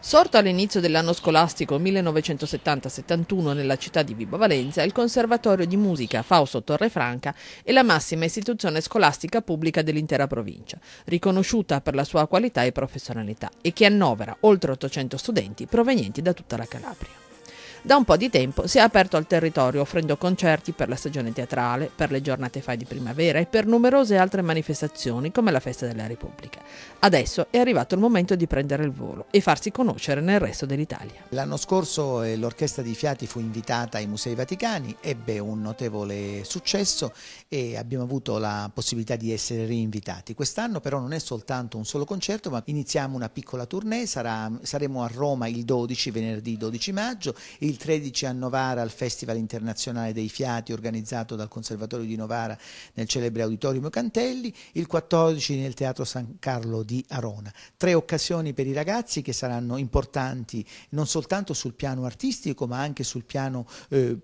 Sorto all'inizio dell'anno scolastico 1970-71 nella città di Vibo Valencia, il Conservatorio di Musica Fausto Torrefranca è la massima istituzione scolastica pubblica dell'intera provincia, riconosciuta per la sua qualità e professionalità e che annovera oltre 800 studenti provenienti da tutta la Calabria da un po' di tempo si è aperto al territorio offrendo concerti per la stagione teatrale, per le giornate fai di primavera e per numerose altre manifestazioni come la Festa della Repubblica. Adesso è arrivato il momento di prendere il volo e farsi conoscere nel resto dell'Italia. L'anno scorso eh, l'orchestra di Fiati fu invitata ai Musei Vaticani, ebbe un notevole successo e abbiamo avuto la possibilità di essere rinvitati. Quest'anno però non è soltanto un solo concerto, ma iniziamo una piccola tournée, sarà, saremo a Roma il 12, venerdì 12 maggio, il il 13 a Novara al Festival Internazionale dei Fiati organizzato dal Conservatorio di Novara nel celebre Auditorium Cantelli, il 14 nel Teatro San Carlo di Arona. Tre occasioni per i ragazzi che saranno importanti non soltanto sul piano artistico ma anche sul piano eh,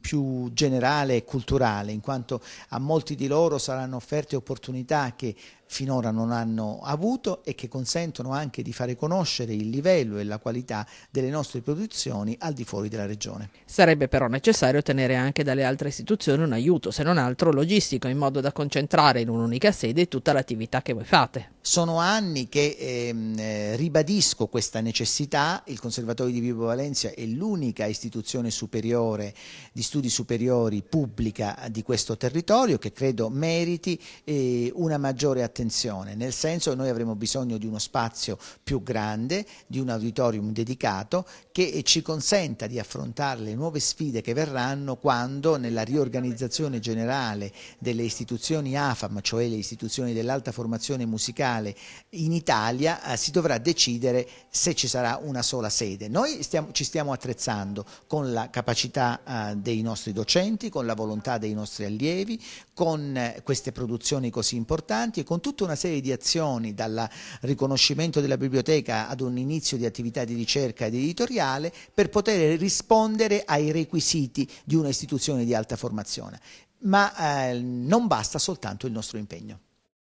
più generale e culturale, in quanto a molti di loro saranno offerte opportunità che finora non hanno avuto e che consentono anche di fare conoscere il livello e la qualità delle nostre produzioni al di fuori della regione. Sarebbe però necessario ottenere anche dalle altre istituzioni un aiuto, se non altro logistico, in modo da concentrare in un'unica sede tutta l'attività che voi fate. Sono anni che ehm, eh, ribadisco questa necessità, il Conservatorio di Vibo Valencia è l'unica istituzione superiore di studi superiori pubblica di questo territorio che credo meriti eh, una maggiore attenzione attenzione, nel senso che noi avremo bisogno di uno spazio più grande, di un auditorium dedicato che ci consenta di affrontare le nuove sfide che verranno quando nella riorganizzazione generale delle istituzioni AFAM, cioè le istituzioni dell'alta formazione musicale in Italia, eh, si dovrà decidere se ci sarà una sola sede. Noi stiamo, ci stiamo attrezzando con la capacità eh, dei nostri docenti, con la volontà dei nostri allievi, con eh, queste produzioni così importanti e con tutti tutta una serie di azioni, dal riconoscimento della biblioteca ad un inizio di attività di ricerca ed editoriale, per poter rispondere ai requisiti di un'istituzione di alta formazione. Ma eh, non basta soltanto il nostro impegno.